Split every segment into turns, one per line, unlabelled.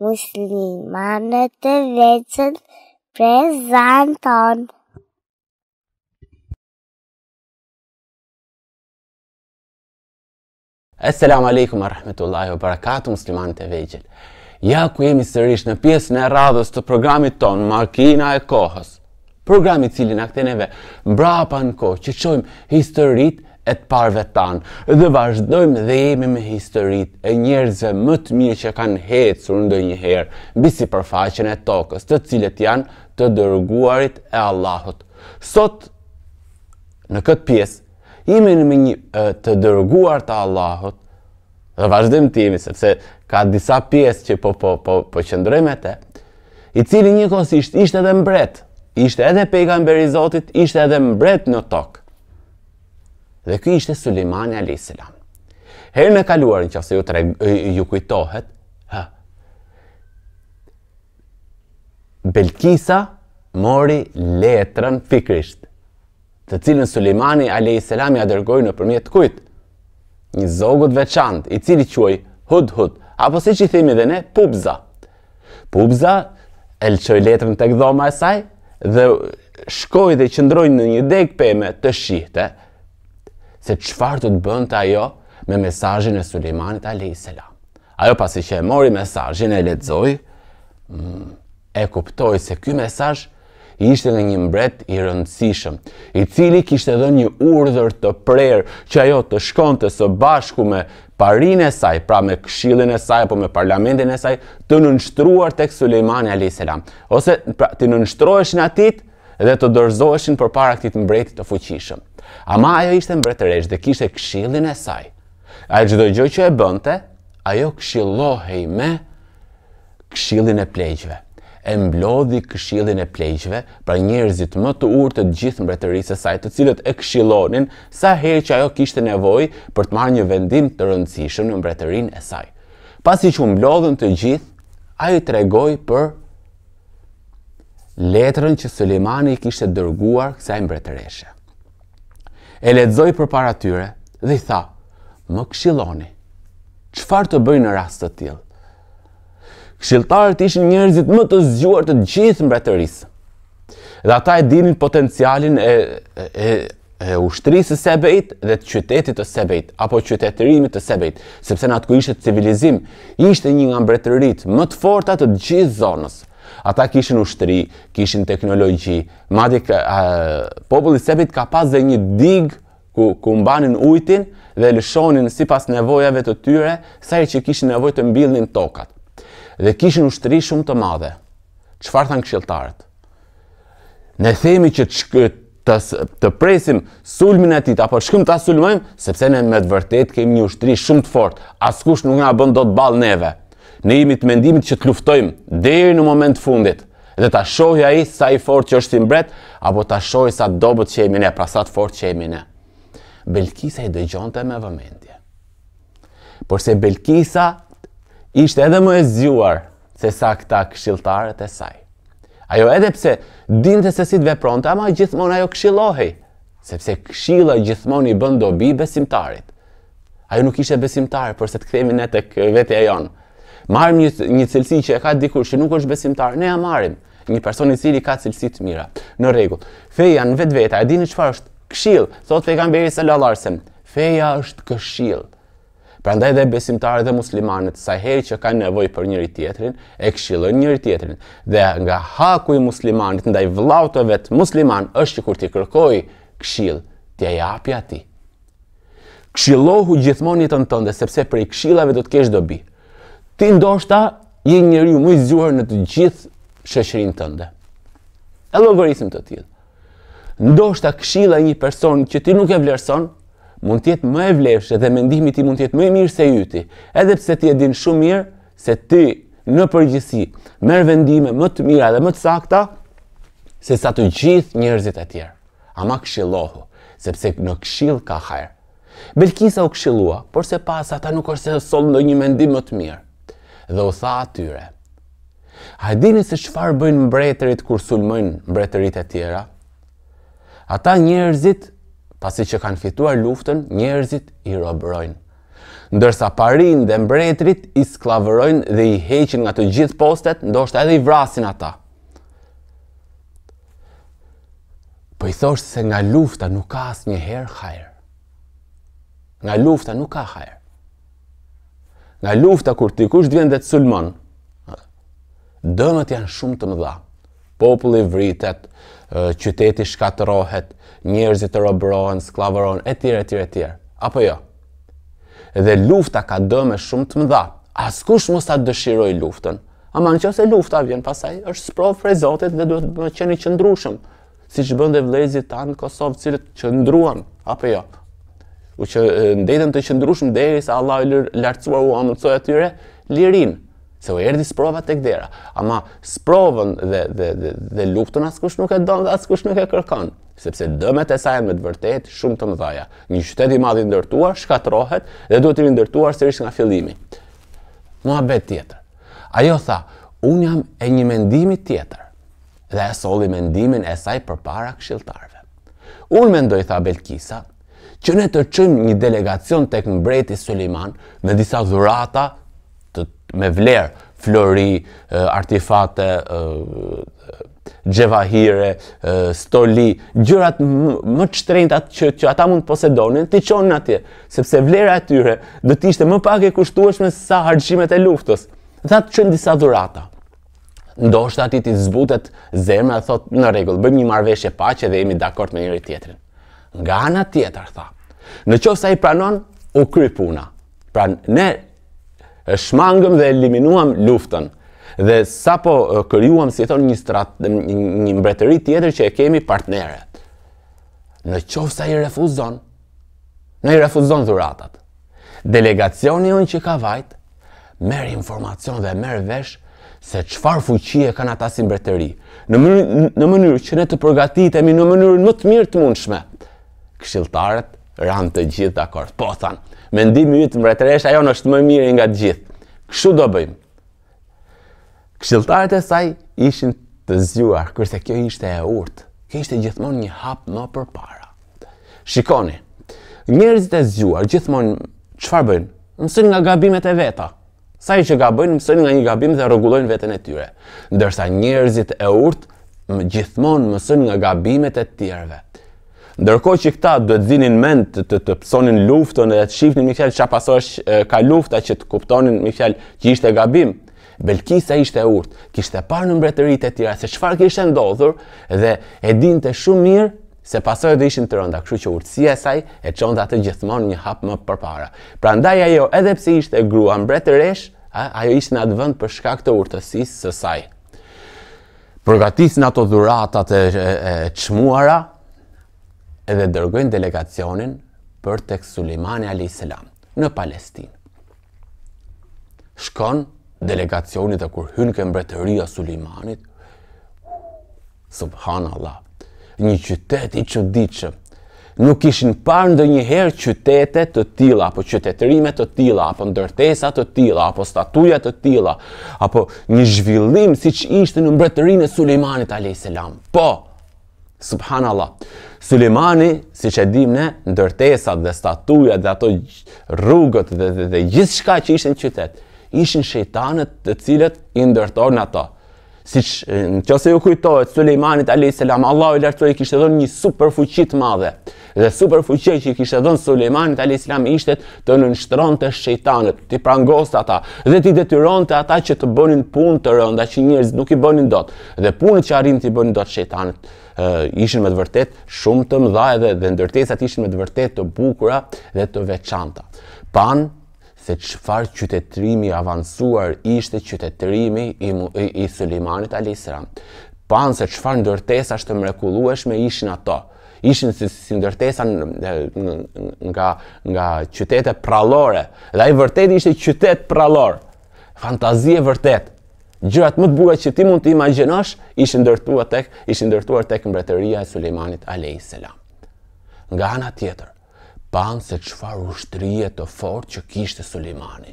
muslimanët e veçën prezantën. Assalamu alaikum wa rahmetullahi wa barakatuh, musliman të veqet. Ja ku jemi sërish në pjesën e radhës të programit ton Markina e Kohës. Programit cili në këteneve mbrapa në kohë që qojmë historit e të parve tanë dhe vazhdojmë dhe jemi me historit e njerëzve më të mirë që kanë hecur ndë njëherë bisi përfaqen e tokës të cilët janë të dërguarit e Allahut. Sot, në këtë pjesë, jemi në një të dërguar të Allahut dhe vazhdojmë të jemi sepse ka disa pjesë që po, po, po, po qëndrojmë e te i cili një kosisht ishte edhe mbret ishte edhe pejgamberi Zotit ishte edhe mbret në tokë dhe ky ishte Sulejmani Alayhiselam. Herën e kaluar në qëse ju, të ju kujtohet, ha, Belkisa mori letrën fikrisht, të cilën Sulejmani a.s. ia dërgoi në kujt, një zogut veçant, i cili quaj hud hud, apo si që i themi dhe ne, pubza. Pubza, elqoj letrën të këdhoma e saj, dhe shkoj dhe qëndroj në një deg peme të shihte, se qëfar të të bënd të ajo me mesajin e Sulejmanit a.s. Ajo pasi që e mori mesajin e ledzoj, mm, e kuptoj se këj mesaj ishte në një mbret i rëndësishëm, i cili kishte dhe një urdhër të prerë që ajo të shkonte së bashku me parin e saj, pra me këshilin e saj, po me parlamentin e saj, të nënçtruar tek Sulejmani Sulejmanit a.s. Ose pra, të nënështroeshin atit dhe të dërzoeshin për para këtit mbretit të fuqishëm ama ajo ishte mbretëresh dhe kishte këshillin e saj. A çdo gjë që e bënte, ajo këshillohej me këshillin e plejqve. E mblodhi këshillin e plejqve pra njerëzit më të urtë të gjithë mbretërisë e saj të cilët e këshillonin sa herë që ajo kishte nevoj për të marrë një vendim të rëndësishëm në mbretërin e saj. Pasi që mblodhën të gjithë, ajo të regoj për letrën që i kishte dërguar kësaj mbretëreshe e ledzoj për para tyre dhe i tha, më këshiloni, qëfar të bëjnë në rast të tjilë? Këshiltarët ishë njerëzit më të zgjuar të gjithë mbretërisë. të rrisë. Dhe ata e dinin potencialin e, e, e ushtrisë të sebejt dhe të qytetit të sebejt, apo qytetërimit të sebejt, sepse në atë ku civilizim, ishte një nga mbre të rritë më të forta të gjithë zonës ata kishin ushtri, kishin teknologji, madje populli sepit ka pas dhe një dig ku, ku mbanin ujtin dhe lëshonin si pas nevojave të tyre, sa i që kishin nevoj të mbilnin tokat. Dhe kishin ushtri shumë të madhe. Qfar thanë këshiltarët? Ne themi që të, të presim sulmin e tita, apo shkëm të asulmojmë, sepse ne me të vërtet kemi një ushtri shumë të fort, askush nuk nga bëndot bal neve ne jemi të mendimit që të luftojmë deri në moment fundit dhe ta shohi ai sa i fortë që është i mbret apo ta i sa dobët që jemi ne, pra sa të fortë që jemi ne. Belkisa i dëgjonte me vëmendje. Por se Belkisa ishte edhe më e zjuar se sa këta këshilltarët e saj. Ajo edhe pse dinte se si të vepronte, ama gjithmonë ajo këshillohej, sepse këshilla gjithmonë i bën dobi besimtarit. Ajo nuk ishte besimtar, por se të këthemi ne tek vetja jonë marrim një, një cilësi që e ka dikur që nuk është besimtar, ne ja marrim një person i cili ka cilësi të mira. Në rregull. Feja në vetvete, a dini çfarë është? Këshill, thot pejgamberi sallallahu alajhi wasallam. Feja është këshill. Prandaj dhe besimtarët dhe muslimanët sa herë që kanë nevojë për njëri tjetrin, e këshillojnë njëri tjetrin. Dhe nga haku i muslimanit ndaj vëllait të vet musliman është që kur ti kërkoj këshill, ti e japi atij. Këshillohu gjithmonë jetën tënde sepse prej këshillave do të kesh dobi ti ndoshta je një njeriu më i zgjuar në të gjithë shoqërinë tënde. E llogarisim të tillë. Ndoshta këshilla e një personi që ti nuk e vlerëson mund të jetë më e vlefshme dhe mendimi i tij mund të jetë më i mirë se yti, edhe pse ti e din shumë mirë se ti në përgjithësi merr vendime më të mira dhe më të sakta se sa të gjithë njerëzit e tjerë. Ama këshillohu, sepse në këshill ka hajër. Belkisa u këshillua, por sepse ata nuk është se sol ndonjë mendim më të mirë dhe u tha atyre. A dini se çfarë bëjnë mbretërit kur sulmojnë mbretërit e tjera? Ata njerëzit, pasi që kanë fituar luftën, njerëzit i robrojnë. Ndërsa parin dhe mbretrit i sklavërojnë dhe i heqin nga të gjithë postet, ndoshta edhe i vrasin ata. Po i thosh se nga lufta nuk ka asë një herë hajrë. Nga lufta nuk ka hajrë nga lufta kur ti kush vjen dhe të sulmon. Dëmat janë shumë të mëdha. Populli vritet, qyteti shkatërohet, njerëzit të robrohen, sklavërohen etj etj etj. Apo jo. Dhe lufta ka dëme shumë të mëdha. Askush mos ta dëshiroj luftën. Ama në qëse lufta vjen pasaj, është sprov prej Zotit dhe duhet më qeni qëndrushëm, si që bënde vlezit tanë në Kosovë, cilët qëndruan, apo jo, u që ndetën të qëndrushmë deri sa Allah i lartësuar u amëtësoj atyre, lirin, se u erdi sprova të kdera. Ama sprovën dhe, dhe, dhe, dhe luftën askush kush nuk e donë dhe asë kush nuk e kërkon, sepse dëmet e saj me të vërtet shumë të mëdhaja. Një qytet i madh i ndërtuar shkatrohet dhe duhet të rinë sërish nga fillimi. Muhabet tjetër. Ajo tha, un jam e një mendimi tjetër. Dhe e solli mendimin e saj përpara këshilltarëve. Un mendoj tha Belkisa, që ne të qëjmë një delegacion të kënë brejti Suleiman me disa dhurata të, me vlerë, flori, artifate, gjevahire, stoli, gjërat më të atë që, që ata mund të posedonin, të qonë atje, sepse vlera e tyre dhe të ishte më pak e kushtueshme sa hargjimet e luftës. Dhe atë qënë disa dhurata. është ati ti zbutet zemë e thotë në regullë, bëjmë një marveshje pa që dhe jemi dakord me njëri tjetrin. Nga ana tjetër, thamë, Në qo sa i pranon, u kry puna. Pra ne shmangëm dhe eliminuam luftën dhe sa po kërjuam si thonë një, strat, një mbretëri tjetër që e kemi partneret. Në qovë sa i refuzon, në i refuzon dhuratat. Delegacioni unë që ka vajt, merë informacion dhe merë vesh se qfar fuqie kanë ata si mbretëri, në, në mënyrë që ne të përgatitemi në mënyrë më të mirë të mundshme. Këshiltarët ranë të gjithë, dakord. po, thanë, mendimi jytë mretresh ajo në është më mirë nga gjithë, këshu do bëjmë. Këshiltarët e saj ishin të zjuar, kërse kjo ishte e urtë, kjo ishte gjithmonë një hapë më për para. Shikoni, njerëzit e zjuar, gjithmonë, qëfar bëjmë? Mësën nga gabimet e veta, sa i që gabojnë mësën nga një gabim dhe rregullojnë veten e tyre. Ndërsa njerëzit e urtë gjithmonë mësën nga gabimet e tjerëve. Ndërkohë që këta duhet vinin mend të të psonin luftën dhe të shihnin me fjalë çfarë pasosh ka lufta që të kuptonin me fjalë që ishte gabim. Belkisa ishte urtë, kishte parë në mbretëritë e tjera se çfarë kishte ndodhur dhe e dinte shumë mirë se pasojat ishin të rënda, kështu që urtësia e saj e çonte atë gjithmonë një hap më përpara. Prandaj ajo, edhe pse ishte grua mbretëresh, ajo ishte në atë vend për shkak të urtësisë së saj. Përgatisin ato dhuratat e çmuara, edhe dërgojnë delegacionin për tek Sulimani a.s. në Palestin. Shkon delegacionit dhe kur hynë ke mbretëria Sulimanit, subhanallah, një qytet i që diqëm, nuk ishin parë ndë herë qytete të tila, apo qytetërime të tila, apo ndërtesa të tila, apo statuja të tila, apo një zhvillim si që ishte në mbretërinë e Sulejmanit a.s. Po, Subhanallah. Sulejmani, siç e dim ne, ndërtesat dhe statujat dhe ato rrugët dhe dhe, dhe gjithçka që ishte në qytet, ishin shejtanët të cilët i ndërtonin ato siç në se ju kujtohet Sulejmanit a.s. Allah i lartësoj kishtë dhënë një super fuqit madhe dhe super fuqit që i kishtë edhe Sulejmanit a.s. ishte të nënështron të shëjtanët, të i prangost ata dhe të i detyron të ata që të bënin pun të rënda që njërëz nuk i bënin dot dhe punët që arrin të i bënin dot shejtanët, ishin me të vërtet shumë të mdha edhe dhe ndërtesat ishin me të vërtet të bukura dhe të veçanta. Panë se qëfar qytetrimi avansuar ishte qytetrimi i, i, i Sulimanit Alisra. Panë se qëfar ndërtesa shtë mrekulueshme ishin ato. Ishin si, si ndërtesa nga, nga qytete pralore. Dhe ai vërtet ishte qytet pralor. Fantazie vërtet. Gjërat më të bura që ti mund të imagjinosh ishin ndërtuar tek ishin ndërtuar tek mbretëria e Sulejmanit alayhiselam. Nga ana tjetër, pan se qëfar ushtrije të fort që kishte Sulimani.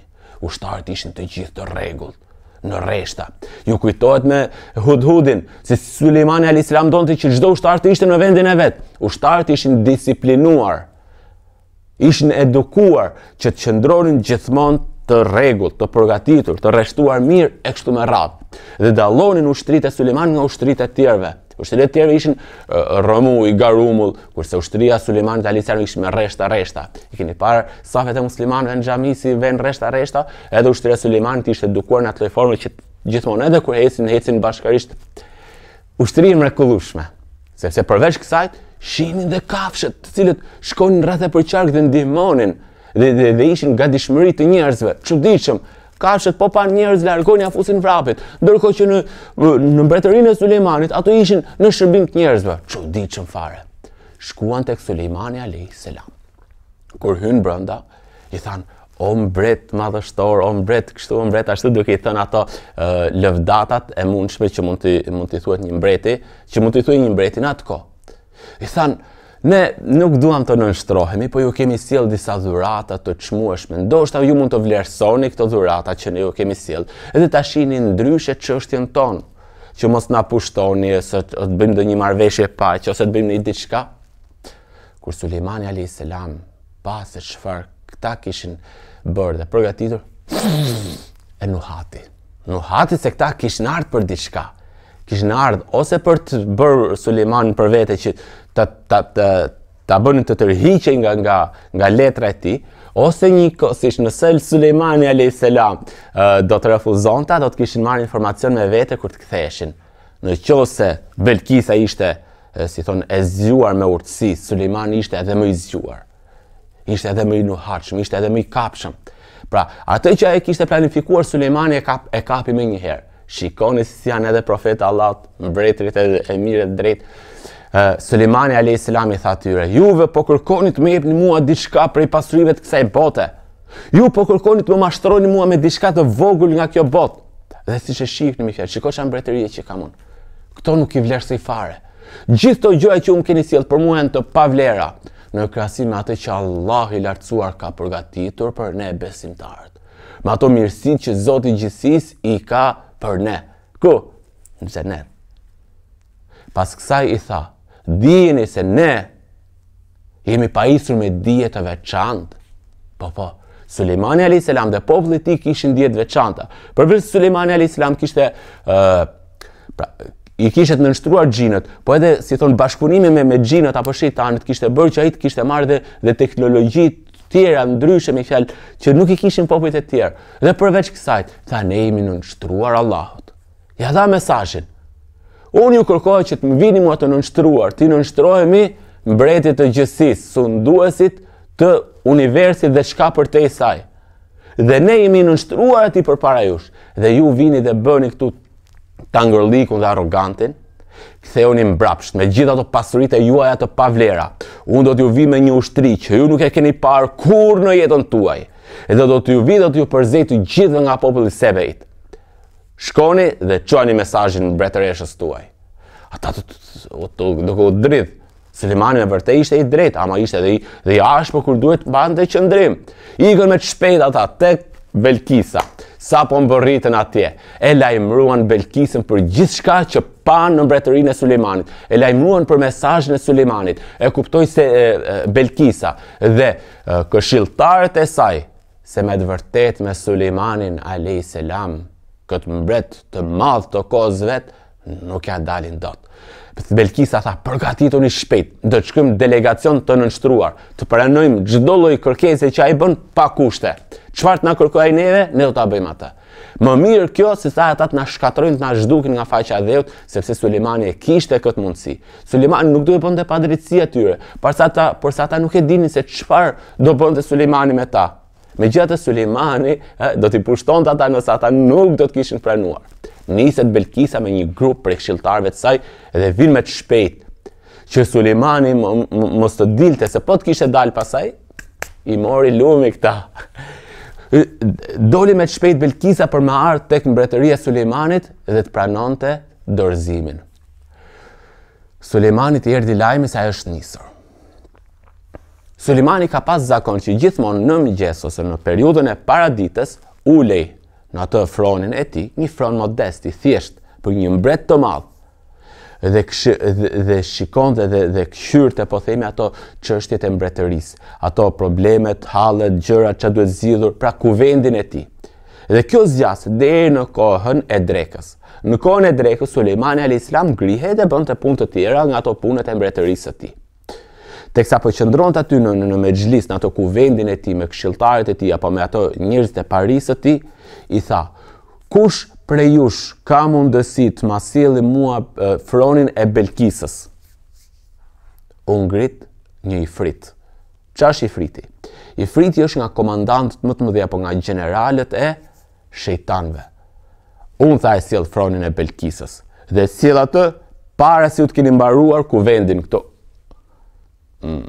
Ushtarët ishin të gjithë të regullt, në reshta. Ju kujtojt me hudhudin, se Sulimani al. Islam donëti që gjdo ushtarët ishte në vendin e vetë. Ushtarët ishin disiplinuar, ishin edukuar që të qëndronin gjithmon të regullt, të përgatitur, të reshtuar mirë e kështu me ratë. dhe dalonin ushtrit e Sulimani nga ushtrit e tjerve. Kushtet e tjera ishin uh, Romu i Garumull, kurse ushtria e Sulejmanit Ali Serm ishte me rreshta rreshta. I keni parë sa vetë muslimanëve në xhami si vënë rreshta rreshta, edhe ushtria e Sulejmanit ishte edukuar në atë formë që gjithmonë edhe kur ecin ecin bashkërisht ushtrinë mrekullueshme. Sepse përveç kësaj shihnin dhe kafshët, të cilët shkojnë rreth e përqark dhe ndihmonin dhe dhe, dhe ishin gatishmëri të njerëzve. Çuditshëm, kafshët po par njerëz largojnë ja fusin vrapit. Ndërko që në, në mbretërinë e Sulejmanit, ato ishin në shërbim të njerëzve. Që di që fare. Shkuan të Sulejmani Ali Selam. Kur hynë brënda, i thanë, o mbret madhështor, o mbret kështu, o mbret ashtu, duke i thënë ato uh, lëvdatat e mundshme që mund të mund të thuhet një mbreti, që mund të thuhet një mbreti në atë kohë. I thanë, Ne nuk duham të nënshtrohemi, po ju kemi siel disa dhurata të qmueshme. Ndoshta ju mund të vlerësoni këto dhurata që ne ju kemi siel, edhe të ashini ndryshe jenë tonë, që mos në pushtoni e së të bëjmë dhe një marveshje pa, që ose të bëjmë një diqka. Kur Suleimani a.s. pa se qëfar këta kishin bërë dhe përgatitur, e nuhati. Nuhati se këta kishin ardhë për diqka. Kishin ardhë ose për të bërë Suleimani për vete që ta ta ta ta bën të tërhiqej nga nga nga letra e tij ose një siç në sel Sulejmani alay do të refuzonta, do të kishin marrë informacion me vete kur të ktheshen. Në qose Belkisa ishte si thonë e zgjuar me urtësi, Sulejmani ishte edhe më i zgjuar. Ishte edhe më i nuhatshëm, ishte edhe më i kapshëm. Pra, atë që ai kishte planifikuar Sulejmani e ka e kapi më njëherë. Shikoni si janë edhe profetët e Allahut, mbretërit e mirë drejtë Sulemani a.s. i tha tyre, juve po kërkoni të me jepni mua diçka prej pasurive të kësaj bote. Ju po kërkoni të me mashtroni mua me diçka të vogull nga kjo bot. Dhe si që shifë mi fjallë, qiko që ambretërije që kam unë. Këto nuk i vlerë se i fare. Gjithë të gjoja që unë keni sildë për mua në të pavlera, në krasim me atë që Allah i lartësuar ka përgatitur për ne besimtarët. Me ato mirësi që Zotë i gjithësis i ka për ne. Ku? Në ne Pas kësaj i tha, dijeni se ne jemi pajisur me dije të veçantë. Po po, Sulejmani a.s. dhe popullit ti kishin dije të veçanta. Përveç Sulejmani a.s. kishte uh, pra, i kishte në nështruar gjinët po edhe si thon bashkëpunimi me me xhinët apo shejtanët kishte bërë që ai të kishte marrë dhe, dhe teknologjit tjera ndryshe me fjalë që nuk i kishin popujt e tjerë. Dhe përveç kësaj, tha ne jemi nështruar Allahut. Ja dha mesazhin. Unë ju kërkoj që të më vini mua të nënshtruar, ti nënshtrohemi mbretit të gjithësisë, sunduesit të universit dhe shka për te saj. Dhe ne jemi nënshtruar ati për para jush, dhe ju vini dhe bëni këtu të dhe arogantin, ktheoni mbrapsht me gjithë ato pasuritë juaja të pavlera. Unë do t'ju vi me një ushtri që ju nuk e keni parë kurrë në jetën tuaj. Edhe do t'ju vi do t'ju përzej të gjithë nga populli Sebeit shkoni dhe qoni mesajin bretëreshës tuaj. Ata të të të të të dridh, Sulemani me vërte ishte i drejt, ama ishte dhe i, dhe i ashpë kur duhet të bandë dhe qëndrim. Ikën me të shpejt ata, tek Belkisa, sa po më bërritën atje, e lajmruan Belkisën për gjithë shka që panë në mbretërinë e Sulemanit, e lajmruan për mesajnë e Sulemanit, e kuptoj se e, e, Belkisa dhe këshiltarët e saj, se me të vërtet me Sulemanin a.s këtë mbret të madh të kozë nuk ja dalin dot. Belkisa tha, përgatitoni shpejt, do të shkojmë delegacion të nënshtruar, të pranojmë çdo lloj kërkese që ai bën pa kushte. Çfarë të na kërkoj neve, ne do ta bëjmë atë. Më mirë kjo si sa ata të na shkatrojnë, të na zhdukin nga faqja e dheut, sepse Sulimani e kishte këtë mundësi. Sulimani nuk duhet bënte padrejtësi tyre, por sa ata, sa ata nuk e dinin se çfarë do bënte Sulimani me ta. Me gjithë të Sulejmani do t'i pushton të ata nësë ata nuk do t'kishin pranuar. Niset Belkisa me një grup për e kshiltarve të saj edhe vinë me të shpejt. Që Sulejmani mos të dilte se po t'kishe dalë pasaj, i mori lumi këta. Doli me të shpejt Belkisa për me artë tek në bretëria Sulejmanit edhe të pranonte dorëzimin. Sulejmanit i erdi lajmi sa e është njësër. Sulimani ka pas zakon që gjithmonë në mëgjes ose në periudën e paradites, ulej në atë fronin e ti, një fron modest i thjesht për një mbret të madhë, dhe, dhe, dhe shikon dhe, dhe, dhe këshyrë të po themi ato që e mbretëris, ato problemet, halet, gjërat që duhet zidhur pra ku vendin e ti. Dhe kjo zjasë dhe e në kohën e drekës. Në kohën e drekës, Sulimani al-Islam grihe dhe bënd të punë të tjera nga ato punët e mbretërisë të ti teksa po qëndron të aty në në, në në ato ku vendin e ti me këshilltarët e ti apo me ato njerëz të Paris të ti i tha kush prej jush ka mundësi të ma sjelli mua e, fronin e Belkisës u ngrit një ifrit friti? ifriti ifriti është nga komandantët më të mëdhi apo nga generalet e shejtanëve Unë tha e sjell fronin e Belkisës dhe sjell atë para se si u të keni mbaruar ku vendin këto Mm.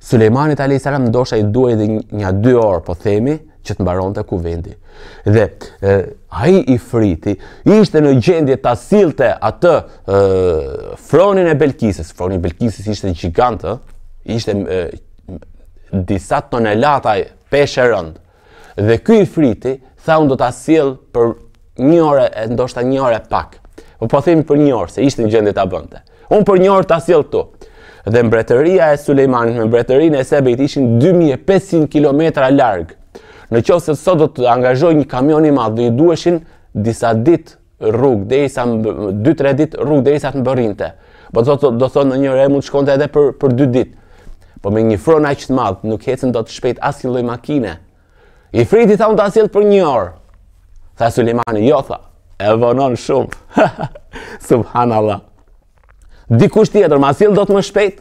Sulejmanit Ali Sara ndosha i duaj dhe nja 2 orë po themi që të mbaron të ku vendi. Dhe e, aji i friti, ishte në gjendje të asilte atë e, fronin e Belkisës. Fronin e Belkisës ishte një gjigantë, ishte e, disa tonelata peshe rëndë. Dhe kuj i friti, tha unë do të asil për një orë, ndoshta një orë pak. Po po themi për një orë, se ishte në gjendje të abënde. Unë për një orë të asil të tu dhe mbretëria e Sulejmanit me mbretërinë e Sebejt ishin 2500 km larg. Në qoftë se sot do të angazhoj një kamion i madh, do i duheshin disa ditë rrugë derisa 2-3 ditë rrugë derisa të mbërrinte. Po do të do thonë ndonjëherë mund të shkonte edhe për për 2 ditë. Po me një fron aq të madh nuk ecën dot shpejt as një lloj makine. I friti thonë ta sjell për një orë. Tha Sulejmani, jo tha. E vonon shumë. Subhanallahu dikush tjetër ma sill do të më shpejt.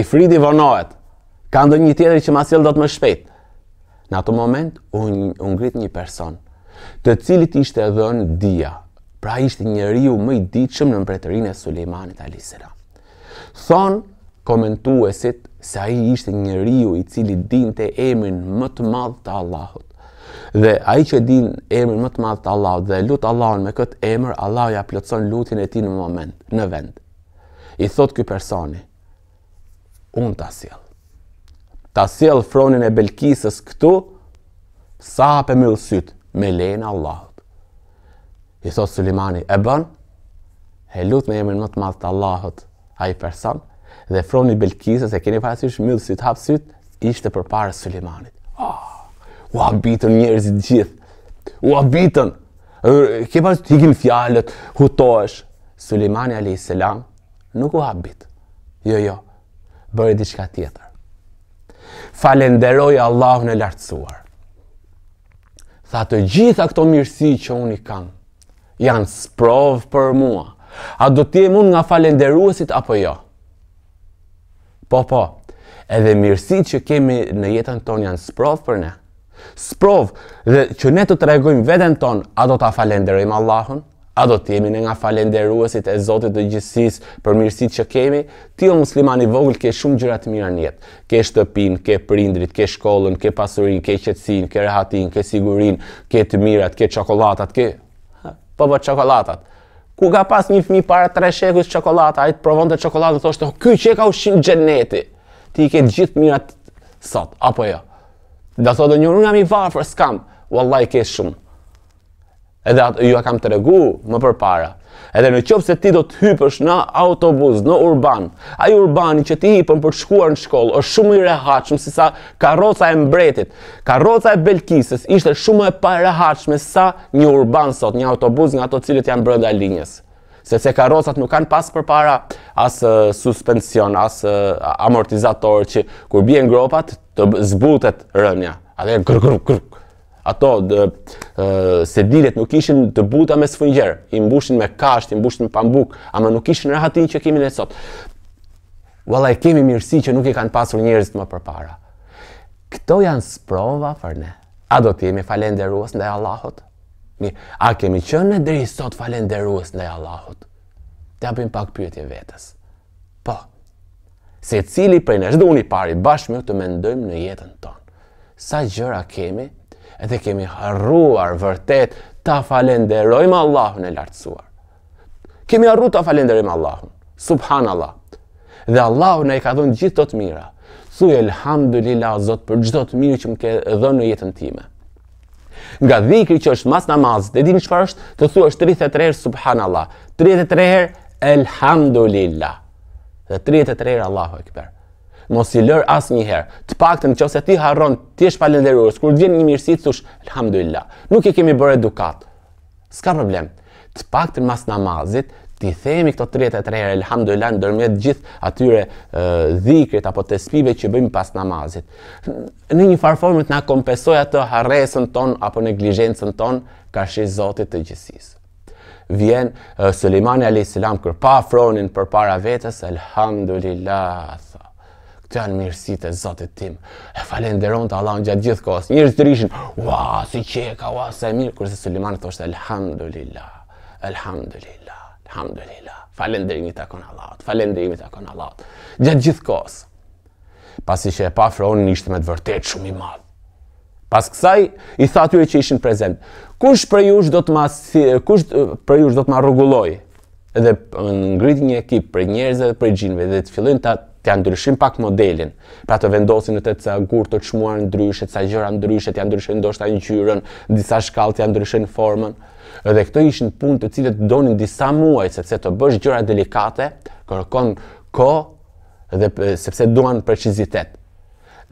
I Fridi vonohet. Ka ndonjë tjetër që ma sill do të më shpejt. Në atë moment u un, ngrit një person, të cilit ishte dhënë dia. Pra ishte njeriu më i ditshëm në mbretërinë e Sulejmanit Alisera. Thon komentuesit se ai ishte njeriu i cili dinte emrin më të madh të Allahut Dhe ai që din emrin më të madh të Allahut dhe lut Allahun me këtë emër, Allahu ja plotson lutjen e tij në moment, në vend. I thot ky personi: Un ta sjell. Ta sjell fronin e Belkisës këtu, sa hap e syt me lejnë Allahut. I thot Sulimani: E bën? E lut me emrin më të madh të Allahut ai person dhe fronin e Belkisës e keni parasysh më syt hap syt ishte përpara Sulimanit. Ah. Oh u habitën njerëzit gjithë. U habitën. Ke pas të ikin fjalët, hutohesh. Sulejmani alayhis salam nuk u habit. Jo, jo. Bëri diçka tjetër. Falenderoj Allahun e lartësuar. Tha të gjitha këto mirësi që unë i kam janë sprov për mua. A do të jem unë nga falendëruesit apo jo? Po, po. Edhe mirësitë që kemi në jetën tonë janë sprov për ne sprov dhe që ne të tregojmë veten ton, a do ta falenderojmë Allahun? A do të jemi në nga falenderuesit e Zotit të gjithësisë për mirësitë që kemi? Ti o musliman i vogël ke shumë gjëra të mira në jetë. Ke shtëpinë, ke prindrit, ke shkollën, ke pasurinë, ke qetësinë, ke rehatin, ke sigurinë, ke të mirat, ke çokoladat, ke Përbër po, po çokoladat. Ku ka pas një fëmijë para tre shekujsh çokoladë, ai të provonte çokoladën thoshte, "Ky që ka ushim xheneti." Ti i ke gjithë mirat sot, apo jo? Ja? Dhe thotë dhe njërë, unë jam i varfër, s'kam. U i kesh shumë. Edhe atë, ju a kam të regu, më për para. Edhe në qëpë se ti do të hypësh në autobus, në urban. Ajë urbani që ti hypën për të shkuar në shkollë, është shumë i rehatshme, si sa karoca e mbretit. Karoca e belkisës ishte shumë e pa sa një urban sot, një autobus nga ato cilët janë brënda linjës. Se se nuk kanë pas për para asë eh, suspension, asë eh, amortizator, që kur bje në gropat, të zbutet rënja. Ate kërë kërë Ato sedilet nuk ishin të buta me sfungjer, i mbushin me kasht, i mbushin me pambuk, ama nuk ishin rahatin që kemi në sot. Walla e kemi mirësi që nuk i kanë pasur njerëzit më përpara. Këto janë sprova për ne. A do t'jemi falenderuës ndaj Allahot? A kemi qënë ne i sot falenderuës ndaj Allahot? Të apim pak pyetje vetës. Po se cili prej nesh dhe unë i pari bashkë të mendojmë në jetën tonë. Sa gjëra kemi, edhe kemi harruar vërtet ta falenderojmë Allahun e lartësuar. Kemi harru ta falenderojmë Allahun, subhanallah. Dhe Allahun e ka dhënë gjithë të të mira. Thuj, elhamdulillah, Zot, për gjithë të mirë që më ke dhënë në jetën time. Nga dhikri që është mas namaz, dhe dini që është, të thua është 33 herë, subhanallah, 33 herë, elhamdulillah dhe 33 Allahu Ekber. Mos i lër asë njëherë, të paktën që ose ti harron ti jesh falenderurës, kur të vjen një mirësit, thush, alhamdulillah, nuk i kemi bërë edukat. Ska problem, të paktën mas namazit, ti themi këto 33 herë, alhamdulillah, në dërmjet gjithë atyre dhikrit apo të spive që bëjmë pas namazit. Në një farformit na kompesoj atë harresën ton apo neglijenësën ton, ka shi zotit të gjësisë vjen Suleimani a.s. kër pa fronin për para vetës, elhamdulillah, këtë janë mirësit e zotit tim, e falenderon të Allah në gjatë gjithë kohës, njërës të rishin, ua, si qeka, ua, se mirë, kërse Suleimani thoshtë, elhamdulillah, elhamdulillah, elhamdulillah, falenderimi të akon Allah, falenderimi të akon Allah, gjatë gjithë kohës, pasi që e pa fronin ishte me të vërtetë shumë i madhë, Pas kësaj, i tha atyre që ishin prezent. Kush për jush do të ma, kush për jush do të ma rrugulloj? Edhe në një ekip për njerëzve dhe për gjinve dhe të fillojnë ta të ndryshim pak modelin. Pra të vendosin në të të gurë të qmuar ndryshe, të sa gjëra ndryshe, të janë ndryshin ndoshtë a disa shkallë të janë ndryshin formën. Edhe këto ishin punë të cilët donin disa muaj, sepse të bësh gjëra delikate, kërkon ko, dhe sepse duan precizitet.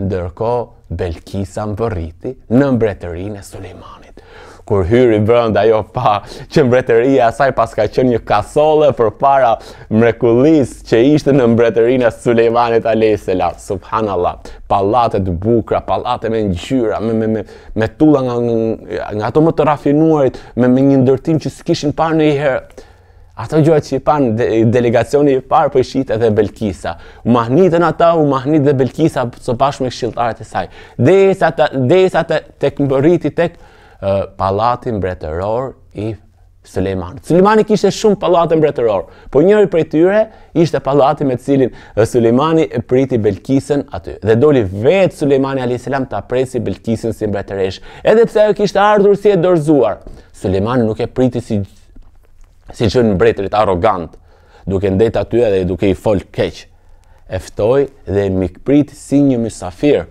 Ndërkohë Belkisa më vërriti në mbretërinë e Sulejmanit. Kur hyri brënda jo pa që mbretëria asaj pas ka qenë një kasole për para mrekulis që ishte në mbretërinë e Sulejmanit Alesela. Subhanallah, palatet bukra, palatet me ngjyra, me, me, me, me tulla nga, nga, ato më të rafinuarit, me, me një ndërtim që s'kishin parë në iherë. Ato gjëra që i pan delegacioni i parë po shit edhe Belkisa. U mahnitën ata, u mahnit dhe Belkisa së bashku me këshilltarët e saj. Derisa ata, derisa ata tek mbërriti tek uh, pallati mbretëror i Sulejmani. Sulejmani kishte shumë pallate mbretëror, por njëri prej tyre ishte pallati me të cilin Sulejmani e priti Belkisën aty. Dhe doli vetë Sulejmani alayhis salam ta presi Belkisën si mbretëresh, edhe pse ajo kishte ardhur si e dorzuar. Sulejmani nuk e priti si si që në mbretrit arogant, duke ndetë aty edhe duke i fol keq. Eftoj dhe mikprit si një mysafir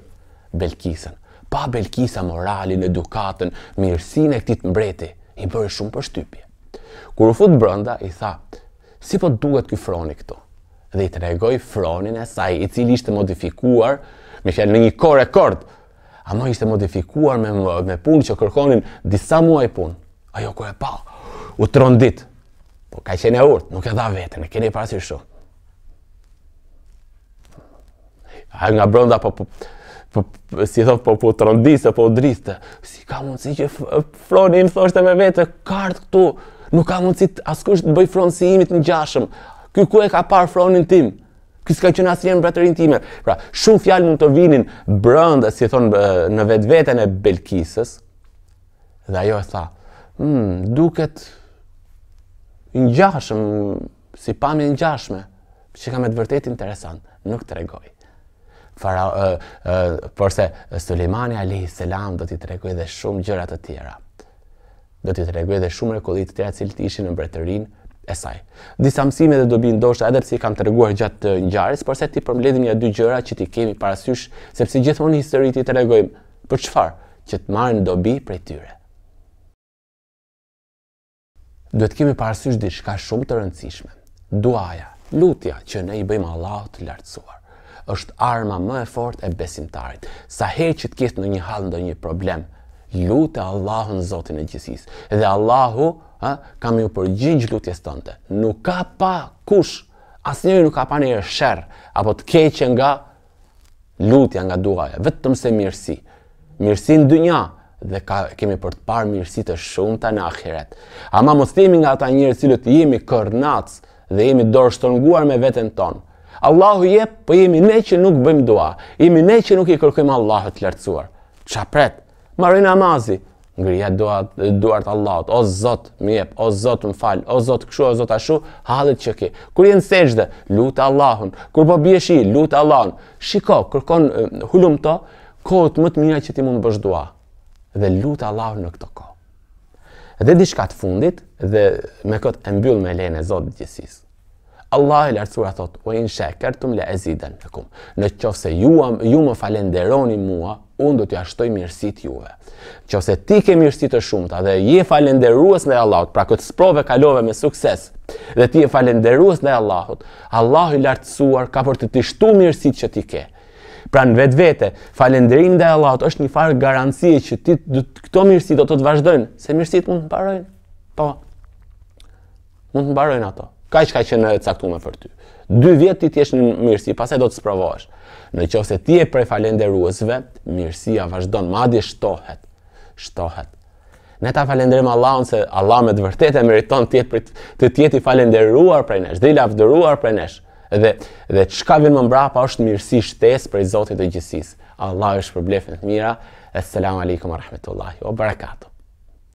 Belkisën. Pa Belkisa moralin, edukatën, mirësin e këtit mbreti, i bërë shumë për shtypje. Kur u fut brënda, i tha, si po duket kë froni këto? Dhe i të regoj fronin e saj, i cili ishte modifikuar, me fjallë në një kore a ama ishte modifikuar me, me punë që kërkonin disa muaj punë. Ajo ko e pa, u tronë Po ka qenë e urtë, nuk e dha vetën, e keni pas i shumë. A nga brënda po po po si thot po po rëndisë, po drithë si ka mundsi që froni im thoshte me vetë kart këtu nuk ka mundsi askush të bëj fron si imit ngjashëm ky ku e ka parë fronin tim ky s'ka qenë asnjë braterin tim pra shumë fjalë mund të vinin brënda si thon në vetveten e Belkisës dhe ajo e tha hm duket ngjashëm, si pamje ngjashme, që ka me të vërtet interesant, nuk të regoj. Porse, uh, uh, Sulejmani Ali Selam do t'i të regoj dhe shumë gjërat të tjera. Do t'i të regoj dhe shumë rekullit të tjera cilë t'ishin në bretërin e saj. Disa mësime dhe dobi ndoshta edhe pësi kam të reguar gjatë të njarës, porse ti përmbledhim një dy gjëra që ti kemi parasysh, sepse gjithmonë histori ti të për qëfar që të marrë në dobi prej tyre duhet kemi parasysh diçka shumë të rëndësishme. Duaja, lutja që ne i bëjmë Allahut të lartësuar, është arma më e fortë e besimtarit. Sa herë që të kesh në një hall ndonjë problem, lutë Allahun Zotin e gjithësisë dhe Allahu ë kam ju përgjigj lutjes tënde. Nuk ka pa kush, asnjëri nuk ka pa një sherr apo të keqë nga lutja nga duaja, vetëm se mirësi. Mirësi në dynjë, dhe ka, kemi për të parë mirësi të shumë të në akhiret. Ama mos themi nga ata njërë cilët jemi kërnacë dhe jemi dorë shtonguar me vetën tonë. Allahu je, po jemi ne që nuk bëjmë dua, jemi ne që nuk i kërkujmë Allahu të lartësuar. Qa pret, marë namazi, ngrija duat, duart Allahot, o zot, më jep, o zot, më fal, o zot, këshu, o zot, ashu, halit që ki. Kër jenë sejgjde, lutë Allahun, kër po bje shi, lutë Allahun, shiko, kërkon eh, hulum kohët më të mira që ti mund bësh dua dhe lutë Allahun në këto kohë. Dhe diçka të fundit dhe me këtë e mbyll me lene e Zotit gjithësisë. Allahu lartësua thotë, "O in shakartum la azidannakum." Në qoftë se ju ju më falenderoni mua, unë do t'ju jashtoj mirësitë juve. Qoftë ti ke mirësit të shumta dhe je falendërues ndaj Allahut, pra këtë sprove kalove me sukses dhe ti je falendërues ndaj Allahut, Allahu i lartësuar ka për të të shtu mirësitë që ti ke pra në vetë vete, falendrin dhe Allah, të është një farë garancije që ti këto mirësi do të të vazhdojnë, se mirësit mund të mbarojnë, po, mund të mbarojnë ato, ka i qka që në caktume për ty, dy vjetë ti t'jesh në mirësi, pas e do të spravosh, në qofë se ti e prej falenderuësve, mirësia vazhdojnë, madje shtohet, shtohet, Ne ta falenderim Allahun se Allah me të e meriton të jetë të jetë i falendëruar prej nesh, dhe i lavdëruar prej nesh dhe dhe çka vjen më mbrapa është mirësi shtesë prej Zotit të gjithësisë. Allah është për blefën të mira. Assalamu alaikum wa rahmatullahi wa barakatuh.